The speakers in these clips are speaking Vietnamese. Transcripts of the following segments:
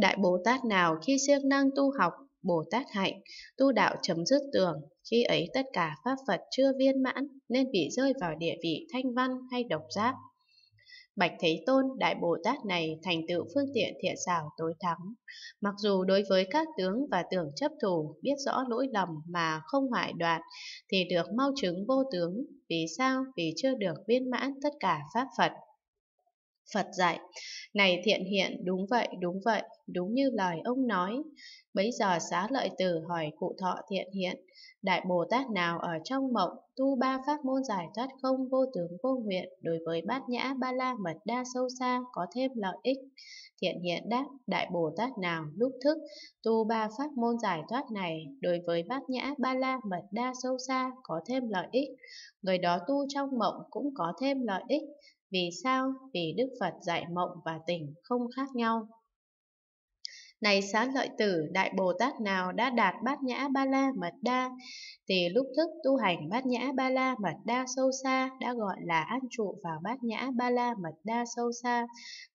Đại Bồ Tát nào khi siêng năng tu học, Bồ Tát hạnh, tu đạo chấm dứt tường, khi ấy tất cả pháp Phật chưa viên mãn nên bị rơi vào địa vị thanh văn hay độc giác. Bạch Thế Tôn, Đại Bồ Tát này thành tựu phương tiện thiện xảo tối thắng. Mặc dù đối với các tướng và tưởng chấp thủ biết rõ lỗi lầm mà không hoại đoạn, thì được mau chứng vô tướng. Vì sao? Vì chưa được viên mãn tất cả Pháp Phật. Phật dạy, này thiện hiện, đúng vậy, đúng vậy, đúng như lời ông nói. Bấy giờ xá lợi tử hỏi cụ thọ thiện hiện, Đại Bồ Tát nào ở trong mộng tu ba pháp môn giải thoát không vô tướng vô nguyện đối với bát nhã ba la mật đa sâu xa có thêm lợi ích. Thiện hiện đáp, Đại Bồ Tát nào lúc thức tu ba pháp môn giải thoát này đối với bát nhã ba la mật đa sâu xa có thêm lợi ích. Người đó tu trong mộng cũng có thêm lợi ích. Vì sao? Vì Đức Phật dạy mộng và tỉnh không khác nhau. Này xá lợi tử, đại Bồ Tát nào đã đạt bát nhã ba la mật đa, thì lúc thức tu hành bát nhã ba la mật đa sâu xa đã gọi là an trụ vào bát nhã ba la mật đa sâu xa,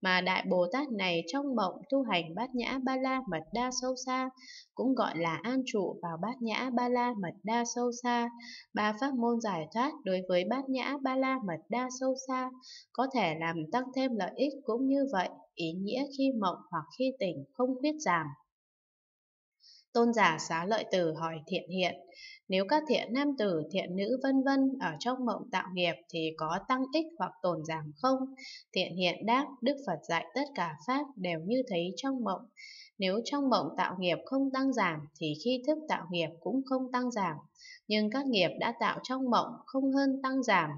mà đại Bồ Tát này trong mộng tu hành bát nhã ba la mật đa sâu xa cũng gọi là an trụ vào bát nhã ba la mật đa sâu xa. Ba pháp môn giải thoát đối với bát nhã ba la mật đa sâu xa có thể làm tăng thêm lợi ích cũng như vậy ý nghĩa khi mộng hoặc khi tỉnh không khuyết giảm. Tôn giả xá lợi tử hỏi thiện hiện, nếu các thiện nam tử, thiện nữ vân vân ở trong mộng tạo nghiệp thì có tăng ích hoặc tổn giảm không? Thiện hiện đáp, Đức Phật dạy tất cả Pháp đều như thấy trong mộng. Nếu trong mộng tạo nghiệp không tăng giảm thì khi thức tạo nghiệp cũng không tăng giảm, nhưng các nghiệp đã tạo trong mộng không hơn tăng giảm.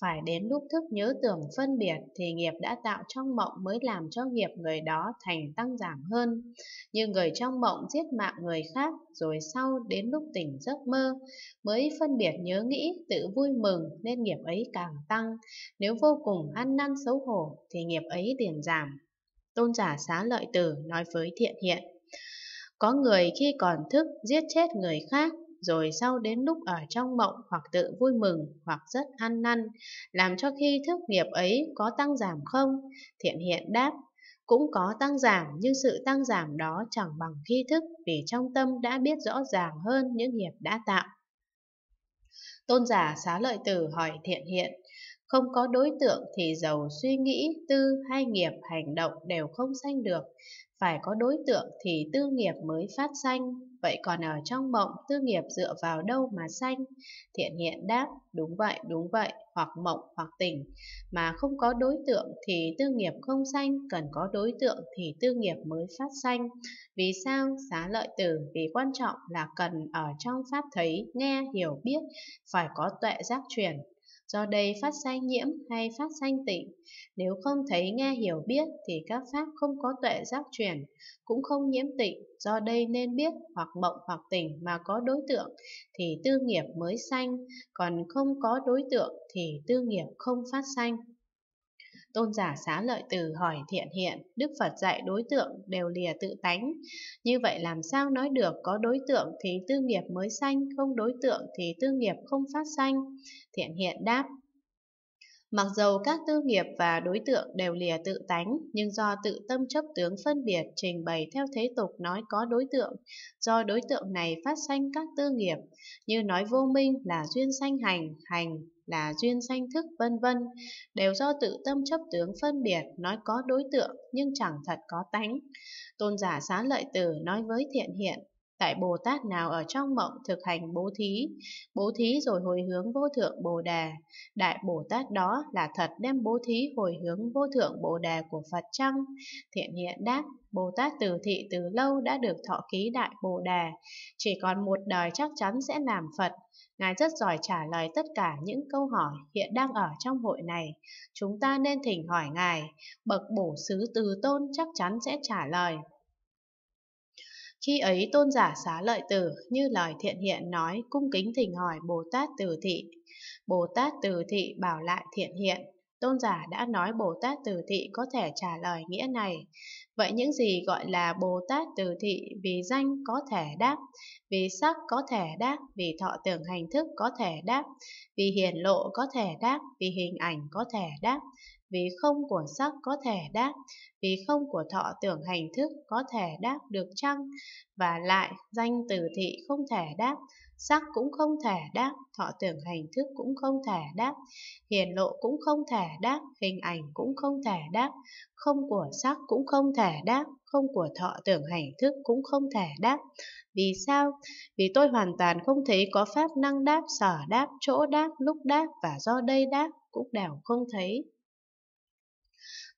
Phải đến lúc thức nhớ tưởng phân biệt thì nghiệp đã tạo trong mộng mới làm cho nghiệp người đó thành tăng giảm hơn. Như người trong mộng giết mạng người khác rồi sau đến lúc tỉnh giấc mơ mới phân biệt nhớ nghĩ tự vui mừng nên nghiệp ấy càng tăng. Nếu vô cùng ăn năn xấu hổ thì nghiệp ấy liền giảm. Tôn giả xá lợi tử nói với thiện hiện. Có người khi còn thức giết chết người khác, rồi sau đến lúc ở trong mộng hoặc tự vui mừng hoặc rất ăn năn, làm cho khi thức nghiệp ấy có tăng giảm không? Thiện hiện đáp, cũng có tăng giảm nhưng sự tăng giảm đó chẳng bằng khi thức vì trong tâm đã biết rõ ràng hơn những nghiệp đã tạo. Tôn giả xá lợi tử hỏi thiện hiện, không có đối tượng thì giàu suy nghĩ, tư hay nghiệp hành động đều không sanh được. Phải có đối tượng thì tư nghiệp mới phát sanh. Vậy còn ở trong mộng, tư nghiệp dựa vào đâu mà sanh? Thiện hiện đáp, đúng vậy, đúng vậy, hoặc mộng hoặc tỉnh. Mà không có đối tượng thì tư nghiệp không sanh, cần có đối tượng thì tư nghiệp mới phát sanh. Vì sao? Xá lợi tử, vì quan trọng là cần ở trong pháp thấy, nghe, hiểu biết, phải có tuệ giác truyền, do đây phát sanh nhiễm hay phát sanh tỉnh. Nếu không thấy nghe hiểu biết thì các pháp không có tuệ giác chuyển cũng không nhiễm tịnh, do đây nên biết hoặc mộng hoặc tỉnh mà có đối tượng thì tư nghiệp mới sanh, còn không có đối tượng thì tư nghiệp không phát sanh. Tôn giả xá lợi từ hỏi thiện hiện, Đức Phật dạy đối tượng đều lìa tự tánh. Như vậy làm sao nói được có đối tượng thì tư nghiệp mới sanh, không đối tượng thì tư nghiệp không phát sanh? Thiện hiện đáp, Mặc dầu các tư nghiệp và đối tượng đều lìa tự tánh, nhưng do tự tâm chấp tướng phân biệt trình bày theo thế tục nói có đối tượng, do đối tượng này phát sanh các tư nghiệp, như nói vô minh là duyên sanh hành, hành là duyên danh thức vân vân đều do tự tâm chấp tướng phân biệt nói có đối tượng nhưng chẳng thật có tánh tôn giả xá lợi tử nói với thiện hiện Đại Bồ Tát nào ở trong mộng thực hành bố thí, bố thí rồi hồi hướng vô thượng Bồ Đà. Đại Bồ Tát đó là thật đem bố thí hồi hướng vô thượng Bồ Đà của Phật chăng? Thiện hiện đáp, Bồ Tát Từ Thị từ lâu đã được thọ ký Đại Bồ Đà, chỉ còn một đời chắc chắn sẽ làm Phật. Ngài rất giỏi trả lời tất cả những câu hỏi hiện đang ở trong hội này. Chúng ta nên thỉnh hỏi Ngài, bậc bổ sứ từ tôn chắc chắn sẽ trả lời. Khi ấy tôn giả xá lợi tử như lời thiện hiện nói cung kính thỉnh hỏi Bồ Tát Từ Thị. Bồ Tát Từ Thị bảo lại thiện hiện. Tôn giả đã nói Bồ Tát Từ Thị có thể trả lời nghĩa này. Vậy những gì gọi là Bồ Tát Từ Thị vì danh có thể đáp, vì sắc có thể đáp, vì thọ tưởng hành thức có thể đáp, vì hiển lộ có thể đáp, vì hình ảnh có thể đáp, vì không của sắc có thể đáp, vì không của thọ tưởng hành thức có thể đáp được chăng, và lại danh từ thị không thể đáp, sắc cũng không thể đáp, thọ tưởng hành thức cũng không thể đáp, hiền lộ cũng không thể đáp, hình ảnh cũng không thể đáp, không của sắc cũng không thể đáp, không của thọ tưởng hành thức cũng không thể đáp. Vì sao? Vì tôi hoàn toàn không thấy có pháp năng đáp, sở đáp, chỗ đáp, lúc đáp và do đây đáp cũng đều không thấy.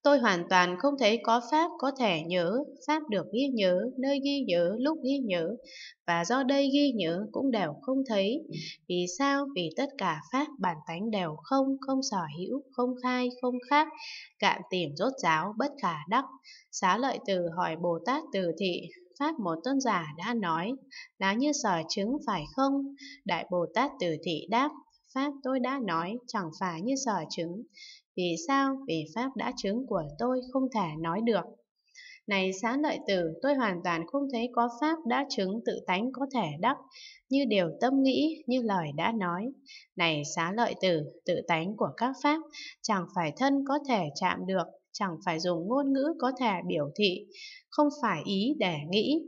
Tôi hoàn toàn không thấy có pháp có thể nhớ, pháp được ghi nhớ, nơi ghi nhớ, lúc ghi nhớ, và do đây ghi nhớ cũng đều không thấy. Vì sao? Vì tất cả pháp bản tánh đều không, không sở hữu, không khai, không khác, cạn tìm rốt ráo bất khả đắc. Xá lợi từ hỏi Bồ Tát từ thị, Pháp một tôn giả đã nói, là như sở chứng phải không? Đại Bồ Tát từ thị đáp, Pháp tôi đã nói chẳng phải như sở chứng. Vì sao? Vì Pháp đã chứng của tôi không thể nói được. Này xá lợi tử, tôi hoàn toàn không thấy có Pháp đã chứng tự tánh có thể đắc, như điều tâm nghĩ, như lời đã nói. Này xá lợi tử, tự tánh của các Pháp, chẳng phải thân có thể chạm được, chẳng phải dùng ngôn ngữ có thể biểu thị, không phải ý để nghĩ.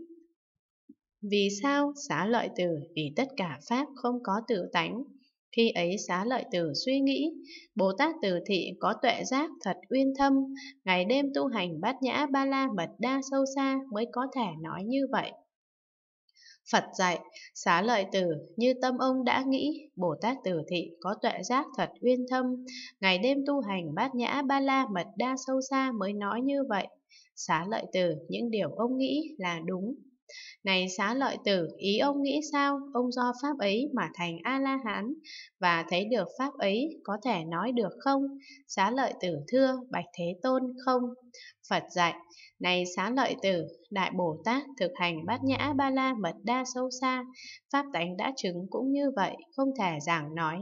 Vì sao? Xá lợi tử, vì tất cả Pháp không có tự tánh, khi ấy xá lợi tử suy nghĩ, Bồ Tát từ thị có tuệ giác thật uyên thâm, ngày đêm tu hành bát nhã ba la mật đa sâu xa mới có thể nói như vậy. Phật dạy, xá lợi tử như tâm ông đã nghĩ, Bồ Tát từ thị có tuệ giác thật uyên thâm, ngày đêm tu hành bát nhã ba la mật đa sâu xa mới nói như vậy. Xá lợi tử, những điều ông nghĩ là đúng, này xá lợi tử, ý ông nghĩ sao? Ông do pháp ấy mà thành A-la-hán, và thấy được pháp ấy có thể nói được không? Xá lợi tử thưa, bạch thế tôn không? Phật dạy, này xá lợi tử, Đại Bồ Tát thực hành bát nhã ba la mật đa sâu xa, pháp tánh đã chứng cũng như vậy, không thể giảng nói.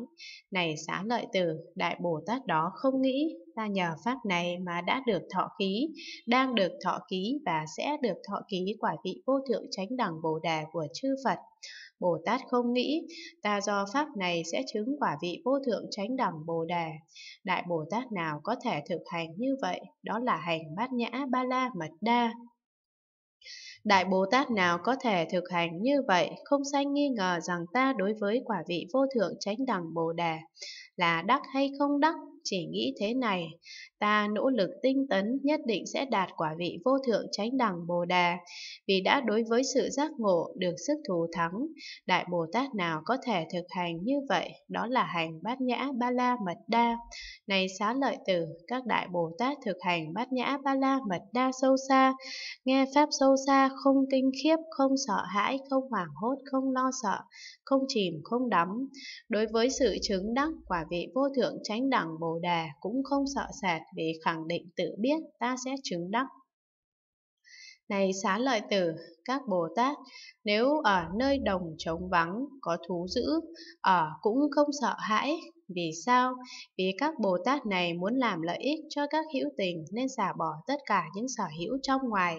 Này xá lợi tử, Đại Bồ Tát đó không nghĩ, ta nhờ pháp này mà đã được thọ ký, đang được thọ ký và sẽ được thọ ký quả vị vô thượng chánh đẳng Bồ Đề của chư Phật. Bồ Tát không nghĩ, ta do pháp này sẽ chứng quả vị vô thượng chánh đẳng Bồ Đề. Đại Bồ Tát nào có thể thực hành như vậy, đó là hành bát nhã ba la mật đa. Đại Bồ Tát nào có thể thực hành như vậy không sanh nghi ngờ rằng ta đối với quả vị vô thượng chánh đẳng Bồ Đề là đắc hay không đắc chỉ nghĩ thế này, ta nỗ lực tinh tấn nhất định sẽ đạt quả vị vô thượng chánh đẳng Bồ đề vì đã đối với sự giác ngộ được sức thù thắng, Đại Bồ Tát nào có thể thực hành như vậy, đó là hành bát nhã ba la mật đa. Này xá lợi tử, các Đại Bồ Tát thực hành bát nhã ba la mật đa sâu xa, nghe Pháp sâu xa không kinh khiếp, không sợ hãi, không hoảng hốt, không lo sợ, không chìm, không đắm. Đối với sự chứng đắc, quả vị vô thượng chánh đẳng Bồ Đề cũng không sợ sệt vì khẳng định tự biết ta sẽ chứng đắc. Này xá lợi tử, các Bồ Tát, nếu ở nơi đồng trống vắng có thú dữ, ở cũng không sợ hãi. Vì sao? Vì các Bồ Tát này muốn làm lợi ích cho các hữu tình nên xả bỏ tất cả những sở hữu trong ngoài.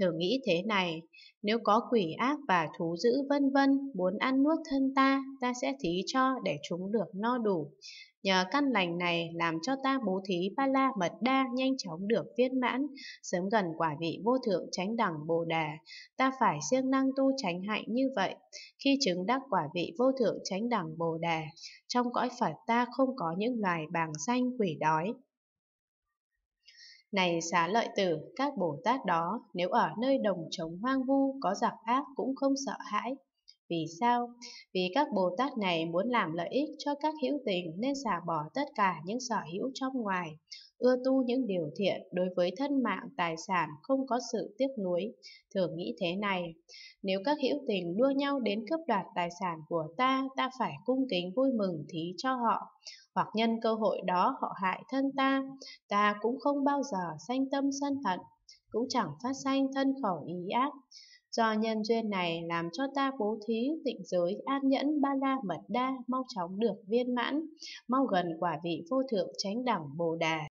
Thử nghĩ thế này, nếu có quỷ ác và thú dữ vân vân muốn ăn nuốt thân ta, ta sẽ thí cho để chúng được no đủ. Nhờ căn lành này làm cho ta bố thí ba la mật đa nhanh chóng được viên mãn, sớm gần quả vị vô thượng chánh đẳng bồ đà. Ta phải siêng năng tu tránh hạnh như vậy. Khi chứng đắc quả vị vô thượng chánh đẳng bồ đà, trong cõi Phật ta không có những loài bàng xanh quỷ đói, này xá lợi tử, các Bồ Tát đó, nếu ở nơi đồng trống hoang vu, có giặc ác cũng không sợ hãi, vì sao? Vì các Bồ Tát này muốn làm lợi ích cho các hữu tình nên xả bỏ tất cả những sở hữu trong ngoài, ưa tu những điều thiện đối với thân mạng, tài sản không có sự tiếc nuối, thường nghĩ thế này. Nếu các hữu tình đua nhau đến cướp đoạt tài sản của ta, ta phải cung kính vui mừng thí cho họ, hoặc nhân cơ hội đó họ hại thân ta, ta cũng không bao giờ sanh tâm sân hận, cũng chẳng phát sanh thân khẩu ý ác. Do nhân duyên này làm cho ta bố thí, tịnh giới, an nhẫn, ba la, mật đa, mau chóng được viên mãn, mau gần quả vị vô thượng tránh đẳng Bồ Đà.